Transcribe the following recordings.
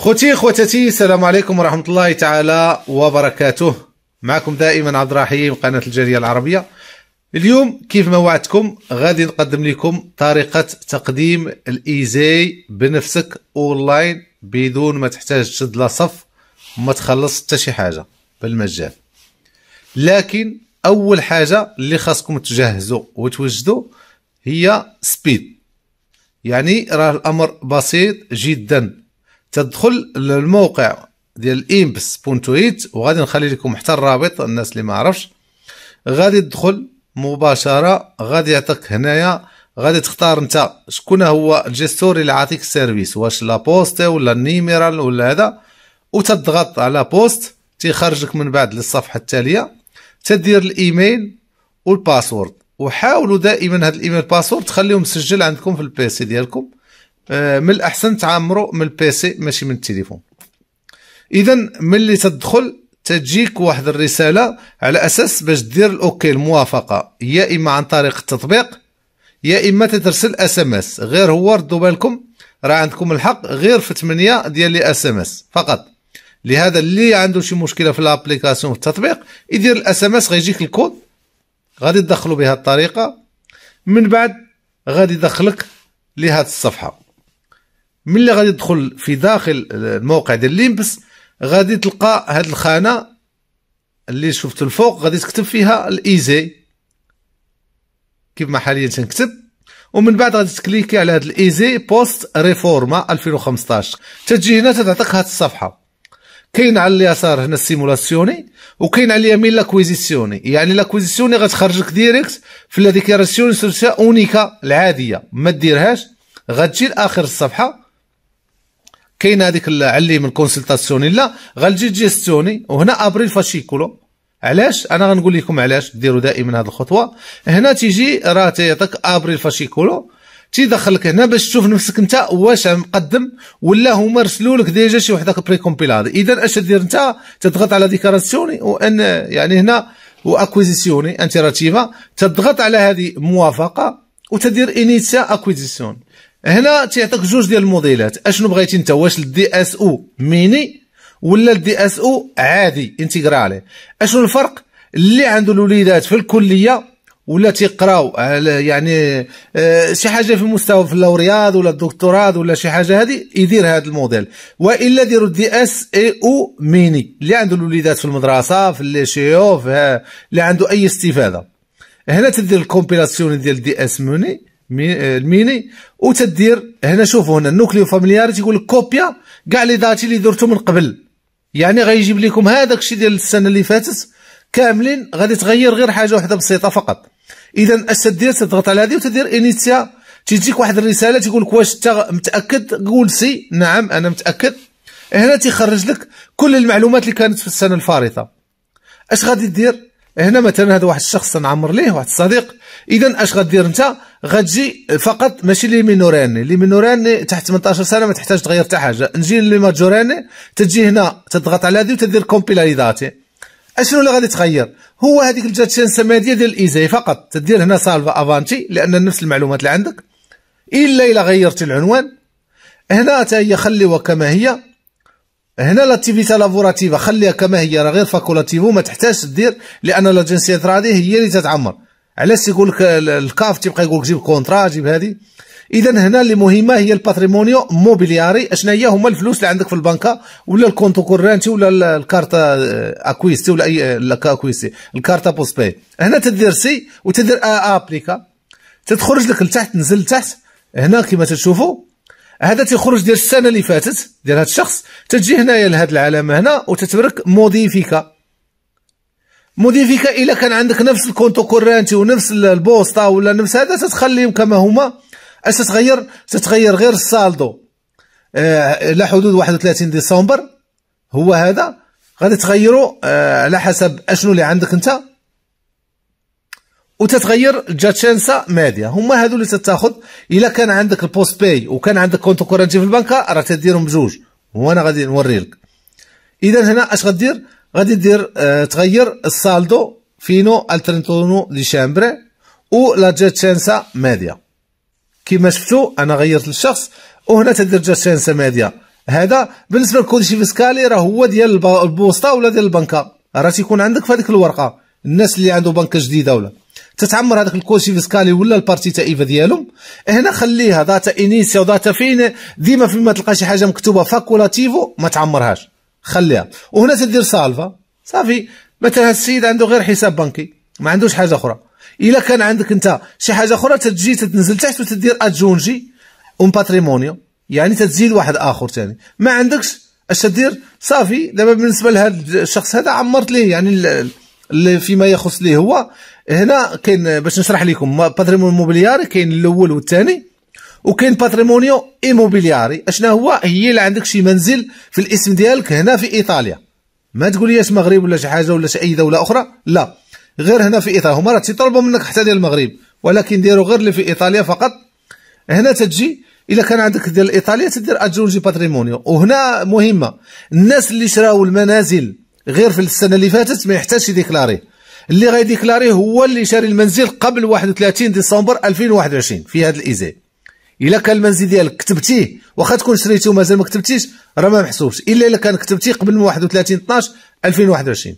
خوتي خوتاتي السلام عليكم ورحمة الله تعالى وبركاته معكم دائما عبد الرحيم قناة الجالية العربية اليوم كيف ما وعدتكم غادي نقدم لكم طريقة تقديم الايزاي بنفسك اونلاين بدون ما تحتاج تشد لا صف وما تخلص حتى شي حاجة بالمجان لكن اول حاجة اللي خاصكم تجهزوا وتوجدوا هي سبيد يعني راه الامر بسيط جدا تدخل للموقع ديال imps.it وغادي نخلي لكم حتى الرابط الناس اللي ما عرفش غادي تدخل مباشره غادي يعطيك هنايا غادي تختار انت شكون هو الجيستور اللي عاطيك السيرفيس واش لا بوست ولا النيميرال ولا هذا وتضغط على بوست تيخرجك من بعد للصفحه التاليه تدير الايميل والباسورد وحاولوا دائما هذا الايميل باسورد تخليهم مسجل عندكم في البيسي ديالكم آه، من الاحسن تعمرو من البيسي ماشي من التليفون اذا ملي تدخل تجيك واحد الرساله على اساس باش دير الاوكي الموافقه يا اما عن طريق التطبيق يا اما تترسل اس ام اس غير هو ردوا بالكم راه عندكم الحق غير في 8 ديال لي اس ام اس فقط لهذا اللي عنده شي مشكله في الابليكاسيون في التطبيق يدير الاس ام اس غيجيك الكود غادي تدخلو بهذه الطريقه من بعد غادي يدخلك لهذه الصفحه ملي غادي تدخل في داخل الموقع ديال ليمبس غادي تلقى هاد الخانه اللي شفتو الفوق غادي تكتب فيها الايزي e كيف ما حاليا تنكتب ومن بعد غادي تكليكي على هاد الايزي بوست ريفورما 2015 تجي هنا تتعطيك هاد الصفحه كاين على اليسار هنا السيمولاسيوني وكاين على اليمين لاكويزيسيوني يعني لاكويزيسيوني غتخرجك ديريكت في لا ديكلاراسيون سورسيا اونيكا العاديه ما ديرهاش غتجي لاخر الصفحه كاين هذيك علي من كونسلتاسيوني لا غنجي جيستيوني وهنا ابريل فاشيكولو علاش انا غنقول لكم علاش ديروا دائما هذه الخطوه هنا تيجي راه تيعطيك ابريل فاشيكولو تيدخلك هنا باش تشوف نفسك انت واش مقدم ولا هما رسلوا لك ديجا شي وحده بري كومبيلاد اذا اش دير انت تضغط على ديكاراسيوني وان يعني هنا واكويزيسيوني انتيراتيفا تضغط على هذه موافقه وتدير انيسيا اكويزيسيون هنا تيعطيك جوج ديال الموديلات اشنو بغيتي انت واش الدي اس او ميني ولا الدي اس او عادي انتيغرالي اشنو الفرق اللي عنده الوليدات في الكليه ولا تيقراو على يعني آه، شي حاجه في مستوى في اللورياد ولا الدكتوراه ولا شي حاجه هذه يدير هذا الموديل والا ديروا الدي اس اي او ميني اللي عنده الوليدات في المدرسه في لي شيوف اللي عنده اي استفاده هنا تدير الكومبيلاسيون ديال الدي اس موني آه، الميني وتدير هنا شوفوا هنا النوكليو فاميليار تيقول لك كوبيا كاع لي داتي اللي درتو من قبل يعني غيجيب لكم هذاك الشيء ديال السنه اللي فاتت كاملين غادي تغير غير حاجه واحده بسيطه فقط اذا اش تدير تضغط على هذه وتدير انيتيا تيجيك واحد الرساله تيقول لك واش انت متاكد قول سي نعم انا متاكد هنا تيخرج لك كل المعلومات اللي كانت في السنه الفارطه اش غادي دير هنا مثلا هذا واحد الشخص تنعمر ليه واحد الصديق اذا اش غدير انت غتجي فقط ماشي لي مينوراني لي مينوراني تحت 18 سنه ما تحتاج تغير حتى حاجه نجي لي ماجوراني تجي هنا تضغط على هذه وتدير كومبيلاليزاتي اشنو اللي غادي تغير هو هذيك الجاتشينسا ماديه ديال الايزاي فقط تدير هنا سالفا افانتي لان نفس المعلومات اللي عندك الا الا غيرتي العنوان هنا حتى هي خليوها كما هي هنا لاكتيفيتي لافوراتيفا خليها كما هي راه غير فاكولاتيفو ما تحتاجش دير لان لا جنسيات هذه هي اللي تتعمر علاش يقول لك الكاف تيبقى يقول لك جيب كونترا جيب هذه اذا هنا اللي مهمه هي الباتريمونيو موبيلياري اشنا هي هما الفلوس اللي عندك في البنكه ولا الكونتو كورانتي ولا الكارتا اكويستي ولا اي اكويستي الكارتا بوسبي هنا تدير سي وتدير ابليكا تتخرج لك لتحت نزل لتحت هنا كما تشوفوا هذا تيخرج ديال السنه اللي فاتت ديال هذا الشخص تتجي هنايا لهذه العلامه هنا وتتبرك موديفيكا موديفيكا الا كان عندك نفس الكونتو كورانتي ونفس البوسطه ولا نفس هذا تتخليهم كما هما اش تتغير تتغير غير السالدو آه لا حدود 31 ديسمبر هو هذا غادي تغيروا آه على حسب اشنو اللي عندك انت وتتغير الجاتشانسا ماديه هما هادو اللي تتاخذ الا كان عندك البوست باي وكان عندك كونتو كورنتي في البنكه راه تديرهم بجوج وانا غادي نوريلك اذا هنا اش غدير غادي دير آه تغير السالدو فينو الترنتونو دي شامبري و لا جاتشانسا ماديه كما شفتوا انا غيرت للشخص وهنا تدير جاتشانسا ماديه هذا بالنسبه لكودشي فيسكالي راه هو ديال البوسطه ولا ديال البنكه راه تيكون عندك في هذيك الورقه الناس اللي عنده بنكه جديده ولا تتعمر هذاك الكوشي فيسكالي ولا البارتي تاع ايفا ديالهم هنا خليها ذات انيسيا وذات فين ديما فين ما تلقى شي حاجه مكتوبه فاكولاتيفو ما تعمرهاش خليها وهنا تدير سالفا صافي مثلا السيد عنده غير حساب بنكي ما عندوش حاجه اخرى الا كان عندك انت شي حاجه اخرى تجي تنزل تحت وتدير اجونجي اون باتريمونيو يعني تزيد واحد اخر ثاني ما عندكش اش تدير صافي دابا بالنسبه لهذا الشخص هذا عمرت ليه يعني اللي فيما يخص ليه هو هنا كاين باش نشرح لكم باتريمون موبيلياري كاين الاول والثاني وكاين باتريمونيو ايموبيلياري اشنا هو هي اللي عندك شي منزل في الاسم ديالك هنا في ايطاليا ما ليش مغرب ولا شي حاجه ولا شي اي دوله اخرى لا غير هنا في ايطاليا هما راه تيطلبوا منك حتى ديال المغرب ولكن ديروا غير اللي في ايطاليا فقط هنا تجي اذا كان عندك ديال ايطاليا تدير اجونجي باتريمونيو وهنا مهمه الناس اللي شراو المنازل غير في السنه اللي فاتت ما يحتاجش يديكلاري اللي غيديكلاري هو اللي شاري المنزل قبل 31 ديسمبر 2021 في هذا الايزي الا كان المنزل ديالك كتبتيه واخا تكون شريتيه ومازال ما كتبتيش راه ما محسوبش الا الا كان كتبتيه قبل 31 12 2021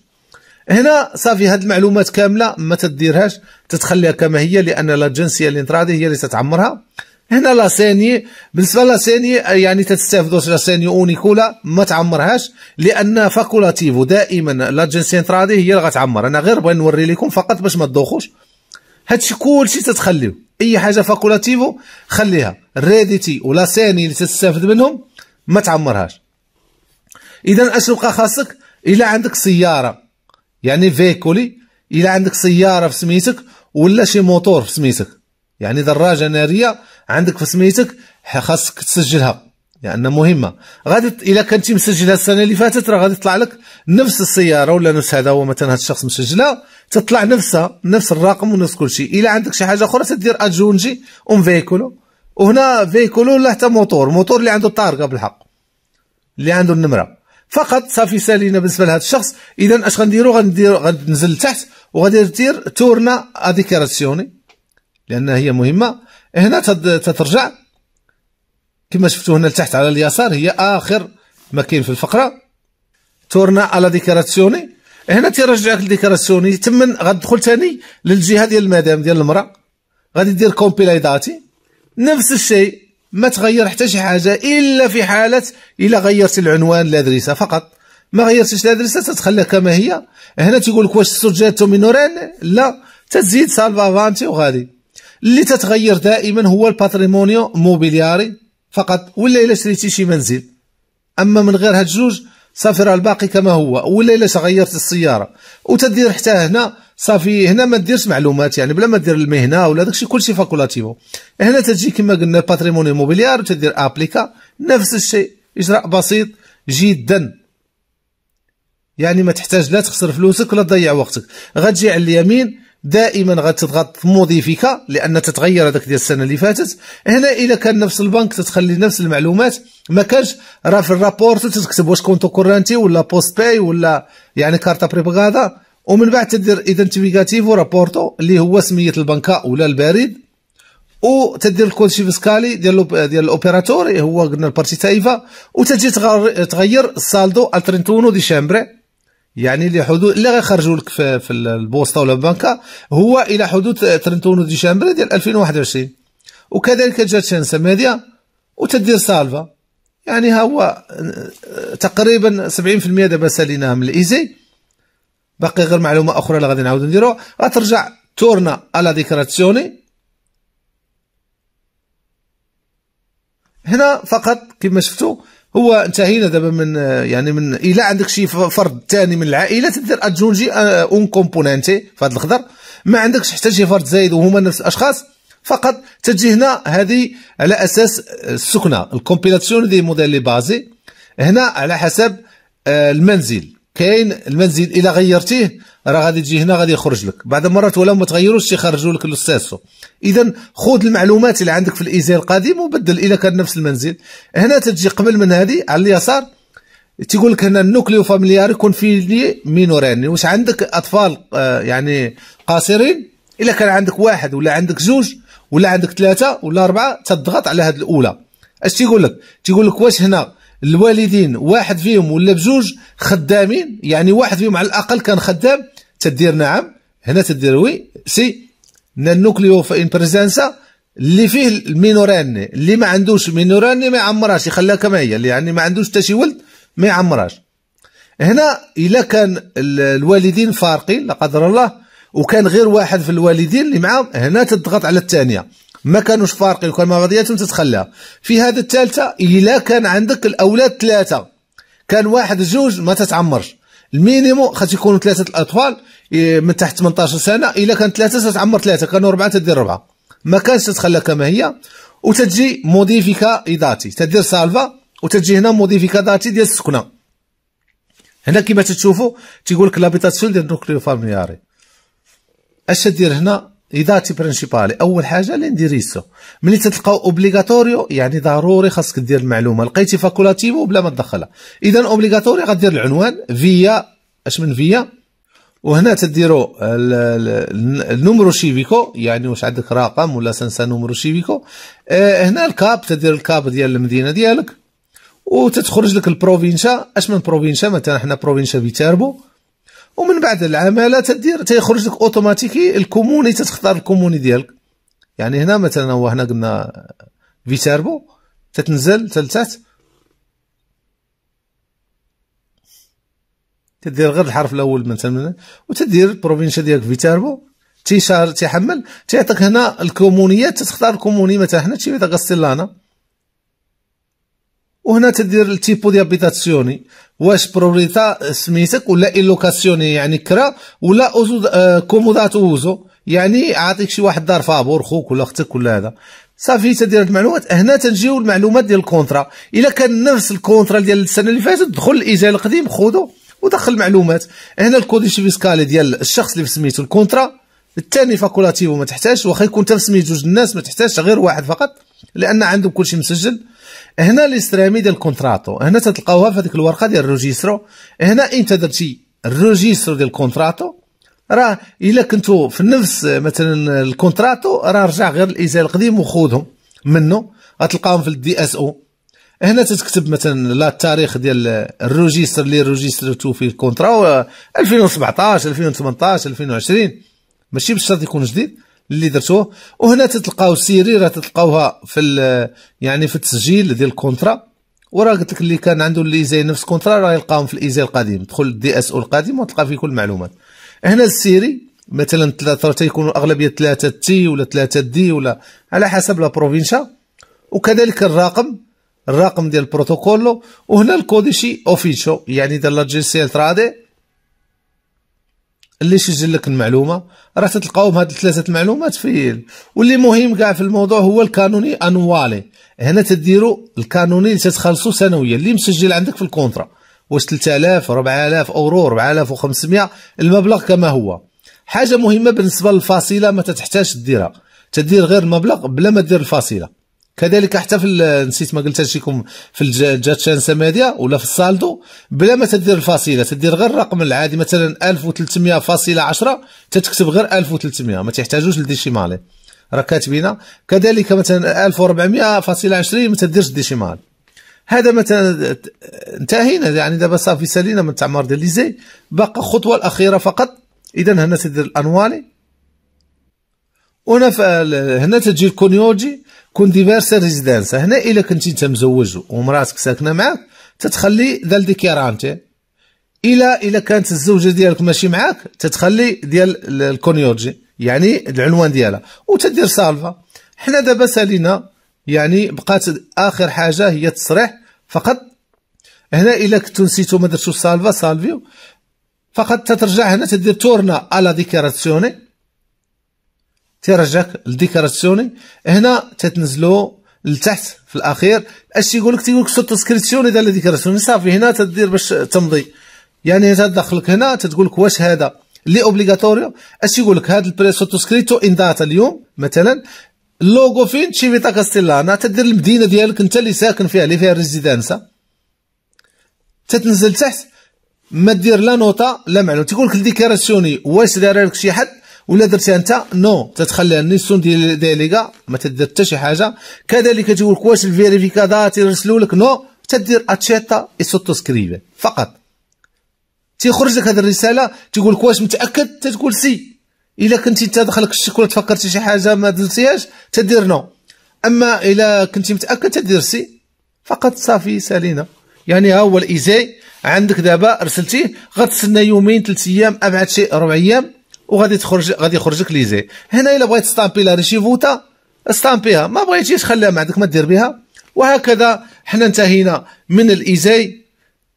هنا صافي هاد المعلومات كامله ما تديرهاش تتخليها كما هي لان لا اللي الانترادي هي اللي تتعمرها هنا لاسيني بالنسبه لاسيني يعني تستافدوا لاسيني اونيكولا ما تعمرهاش لان فاكولاتيفو دائما لا جنسينترالي هي اللي غتعمر انا غير بغي نوري لكم فقط باش ما تدوخوش هادشي كلشي تتخليو اي حاجه فاكولاتيفو خليها ريديتي ولا ساني اللي تستافد منهم ما تعمرهاش اذا اش يبقى خاصك الا عندك سياره يعني فيكولي الا عندك سياره في سميتك ولا شي موتور في سميتك يعني دراجه ناريه عندك في سميتك خاصك تسجلها لان يعني مهمه غادي الا كنتي مسجلها السنه اللي فاتت راه غادي تطلع لك نفس السياره ولا نفس هذا هو مثلا هذا الشخص مسجلها تطلع نفسها نفس الرقم ونفس كل شيء الا عندك شي حاجه اخرى تدير ادجونجي اون فيكولو وهنا فيكولو ولا حتى موتور موتور اللي عنده الطارقه بالحق اللي عنده النمره فقط صافي سالينا بالنسبه لهذا الشخص اذا اش غنديرو غندير غنزل لتحت وغادي ندير تورنا أديكاراسيوني لانها هي مهمه هنا تترجع كما شفتوا هنا لتحت على اليسار هي اخر ما كاين في الفقره تورنا على ديكراسيوني هنا تيرجعك لديكراسيوني تما غادخل ثاني للجهه ديال المدام ديال المراه غادي دير كومبيلاي داتي نفس الشيء ما تغير حتى شي حاجه الا في حاله الا غيرتي العنوان لادريسه فقط ما غيرتيش لادريسه تتخليها كما هي هنا تيقول لك واش سوجيتو مينورين لا تزيد سالفا فانتي وغادي اللي تتغير دائما هو الباتريمونيو موبيلياري فقط ولا الا شريتي شي منزل اما من غير هاد جوج صافي راه الباقي كما هو ولا الا غيرت السياره وتدير حتى هنا صافي هنا ما ديرش معلومات يعني بلا ما دير المهنه ولا داكشي كلشي فاكولاتيفو هنا تجي كما قلنا الباتريمونيو موبيليار وتدير ابليكا نفس الشيء اجراء بسيط جدا يعني ما تحتاج لا تخسر فلوسك ولا تضيع وقتك غتجي على اليمين دائما غتضغط موديفيكا لان تتغير هذاك ديال السنه اللي فاتت هنا الا كان نفس البنك تتخلي نفس المعلومات ما كانش راه في الرابور تتكتب واش كونتو كورانتي ولا بوست باي ولا يعني كارتا بريبغادا ومن بعد تدير ايدنتيفيكاتيفو رابورتو اللي هو سميه البنكه ولا البريد وتدير الكودشي فيسكالي ديال ديال الاوبيراتور هو قلنا البارتي تايفا وتجي تغير السالدو الترنتونو ديشامبري يعني لحدود اللي غيخرجوا لك في, في البوسطه ولا البنكه هو الى حدود 30 ديسمبر ديال 2021 وكذلك جات شانسا ميديا وتدير سالفه يعني ها هو آه، تقريبا 70% دابا ساليناها من الايزي باقي غير معلومه اخرى اللي غادي نعاودو نديرو غترجع تورنا الا ديكراتسيوني هنا فقط كما شفتوا هو انتهينا دابا من يعني من الا عندك شي فرد ثاني من العائله تدير ادجونجي آه، اون كومبوننتي في هذا الخضر ما عندكش حتى شي فرد زايد وهما نفس الاشخاص فقط تجي هنا هذه على اساس آه، السكنه الكومبيلاسيون دي موديل لي بازي هنا على حسب آه، المنزل كاين المنزل الا غيرتيه راه غادي تجي هنا غادي يخرج لك بعض المرات ولو ما تغيروش تيخرجوا لك الاستاسو اذا خذ المعلومات اللي عندك في الايزي القديم وبدل الا كان نفس المنزل هنا تجي قبل من هذه على اليسار تيقول لك هنا النوكليو فاميليار يكون في لي مينورين واش عندك اطفال آه، يعني قاصرين الا كان عندك واحد ولا عندك جوج ولا عندك ثلاثه ولا اربعه تضغط على هذه الاولى اش تيقول لك تيقول لك واش هنا الوالدين واحد فيهم ولا بجوج خدامين يعني واحد فيهم على الاقل كان خدام تدير نعم هنا تدير وي سي نانوكليو فان بريزانسا اللي فيه المينوران اللي ما عندوش مينوران ما يعمرهاش يخليها كما هي يعني ما عندوش حتى شي ولد ما يعمرهاش هنا الا كان الوالدين فارقين لا قدر الله وكان غير واحد في الوالدين اللي معاهم هنا تضغط على الثانيه ما كانوش فارقين وكان مع بعضياتهم تتخلى في هذا الثالثه الا كان عندك الاولاد ثلاثه كان واحد زوج ما تتعمرش المينيمو خاص يكونوا ثلاثه الاطفال إيه، من تحت 18 سنه الا كان ثلاثه تتعمر ثلاثه كانوا اربعه تدير اربعه ما كانش تتخلى كما هي وتجي موديفيكا اضاتي تدير سالفا وتجي هنا موديفيكا ذاتي ديال السكنه هنا كما تشوفوا تيقول لك لابيتاسيون ديال نوكليو فاميلياري اش تدير هنا ايداتي برينسيبالي اول حاجه لانديريسو ملي تتلقاو اوبليغاتوريو يعني ضروري خاصك دير المعلومه لقيتي فاكولاتيفو بلا ما تدخلها اذا اوبليغاتوري غدير العنوان فيا اش من فيا وهنا تديرو النومرو شيفيكو يعني واش عندك رقم ولا سنسا نومرو شيفيكو آه، هنا الكاب تدير الكاب ديال المدينه ديالك وتتخرج لك البروفينشا اش من بروفينشا مثلا حنا بروفينشا فيتاربو ومن بعد العماله تدير تيخرج لك اوتوماتيكي الكوموني تتختار الكوموني ديالك يعني هنا مثلا هو هنا قلنا فيتاربو تتنزل تلتات تدير غير الحرف الاول مثلا وتدير البروفينشا ديالك فيتاربو تيشار تيحمل تيعطيك هنا الكومونيات تختار الكوموني مثلا حنا تيبدا غسلنا وهنا تدير التيبو ديال بيتاسيوني واش بروبريتا سميتك ولا اللوكاسيوني يعني كرا ولا اوزو كومودات اوزو يعني عاطيك شي واحد دار فابور خوك ولا اختك ولا هذا صافي تدير المعلومات هنا تنجيو المعلومات ديال الكونترا الا كان نفس الكونترا ديال السنه اللي فاتت دخل الايجار القديم خذو ودخل المعلومات هنا الكود فيسكالي ديال الشخص اللي سميتو الكونترا الثاني فاكولاتيفو ما تحتاجش واخا يكون تم سميت جوج الناس ما تحتاجش غير واحد فقط لان عندهم كلشي مسجل هنا ليستريمي ديال الكونتراتو هنا تتلقاوها في هذيك الورقه ديال الروجيسترو هنا امتى درتي الروجيسترو ديال الكونتراتو راه الا كنتو في نفس مثلا الكونتراتو راه رجع غير الازاله القديم وخذهم منه غتلقاهم في الدي اس او هنا تتكتب مثلا لا التاريخ ديال الروجيستر اللي روجيسترتو في الكونترا 2017 2018 2020 ماشي بالشرط يكون جديد اللي درتوه وهنا تتلقاو راه تتلقاوها في يعني في التسجيل ديال الكونترا وراه قلت لك اللي كان عنده الايزاي نفس كونترا راه يلقاهم في الايزاي القديم دخل الدي اس او القديم وتلقى فيه كل المعلومات هنا السيري مثلا ثلاثه تيكونوا اغلبيه ثلاثه تي ولا ثلاثه دي ولا على حسب لا بروفينشا وكذلك الرقم الرقم ديال البروتوكولو وهنا الكوديشي اوفيشو يعني ديال لا جي سي ال ترادي اللي سجل لك المعلومه راه تلقاو بهاد ثلاثه المعلومات في واللي مهم كاع في الموضوع هو الكانوني انوالي هنا تديروا الكانوني اللي تتخلصوا سنويا اللي مسجل عندك في الكونترا واش 3000 4000 اورو 4500 المبلغ كما هو حاجه مهمه بالنسبه للفاصله ما تحتاجش ديرها تدير غير المبلغ بلا ما دير الفاصله كذلك حتى في نسيت ما قلتهاش لكم في الجاتشانسا سماديا ولا في السالدو بلا ما تدير الفاصله تدير غير الرقم العادي مثلا 1300 فاصله 10 تتكتب غير 1300 ما تحتاجوش لديشيمالي راه كاتبينها كذلك مثلا 1400 فاصله 20 ما تديرش ديشيمال هذا مثلا انتهينا يعني دابا صافي سالينا من تعمار ديال ليزي باقا الخطوه الاخيره فقط اذا هنا تدير الانوالي هنا هنا تجي الكونيوجي كونديفيرسال ريزيدانس هنا الا كنتي انت مزوج ومراتك ساكنه معاك تتخلي ديال دي كيرانتي الا الا كانت الزوجه ديالك ماشي معاك تتخلي ديال الكونيوجي يعني العنوان ديالها وتدير سالفا حنا دابا سالينا يعني بقات اخر حاجه هي التصريح فقط هنا الا كنتو نسيتو ما درتوش سالفا سالفيو فقط تترجع هنا تدير تورنا الا ديكاراسيوني تيرجعك لديكاراسيوني هنا تتنزلو لتحت في الاخير اش تيقول لك تيقول لك سوتوسكريبسيوني ديال لديكاراسيوني صافي هنا تدير باش تمضي يعني تدخلك هنا تتقول لك واش هذا لي اوبليغاتوريو اش يقول لك هذا البري سوتوسكريتو ان داتا اليوم مثلا اللوغو فين تشيفيتا كاستيلانا تدير المدينه ديالك انت اللي ساكن فيها اللي فيها الريزيدانسا تتنزل تحت ما دير لا نوطه لا معلومه تيقول لك الديكاراسيوني واش داير لك شي حد ولا درتها انت نو تتخلى النيسون ديال ديليغا ما تدير حتى شي حاجه كذلك تقول لك واش الفيريفيكادات يرسلوا لك نو تدير اتشيتا اي سوتو سكريبي فقط تيخرج لك هذه الرساله تقول لك واش متاكد تتقول سي الا كنتي انت دخلك الشك ولا تفكرتي شي حاجه ما درتيهاش تدير نو اما الا كنتي متاكد تدير سي فقط صافي سالينا يعني ها هو الايزاي عندك دابا رسلتيه غتسنى يومين ثلاث ايام ابعد شيء ربع ايام وغادي تخرج غادي يخرجك ليزي هنا الا بغيت ستامبي لا ريشيفوتا ستامبيها ما بغيتيش خليها ما عندك ما دير بها وهكذا حنا انتهينا من الايزاي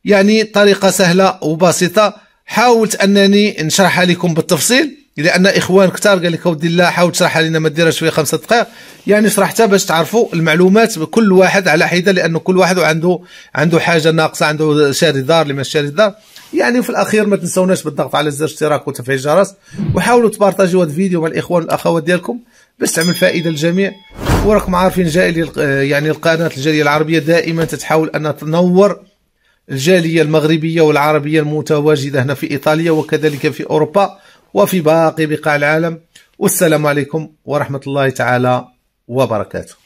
يعني طريقه سهله وبسيطه حاولت انني نشرحها لكم بالتفصيل اذا ان اخوان كثار قال لك اودي لا حاول تشرحها لنا ما ديرها شويه خمسة دقائق يعني شرحتها باش تعرفوا المعلومات كل واحد على حده لانه كل واحد عنده عنده حاجه ناقصه عنده شاري دار اللي ما شاري دار يعني في الاخير ما تنسوناش بالضغط على زر الاشتراك وتفعيل الجرس وحاولوا تبارطاجيو هذا الفيديو مع الاخوان والاخوات ديالكم باش تعمل فائده للجميع وراكم عارفين جالي يعني القناه الجاليه العربيه دائما تتحاول ان تنور الجاليه المغربيه والعربيه المتواجده هنا في ايطاليا وكذلك في اوروبا وفي باقي بقاع العالم والسلام عليكم ورحمة الله تعالى وبركاته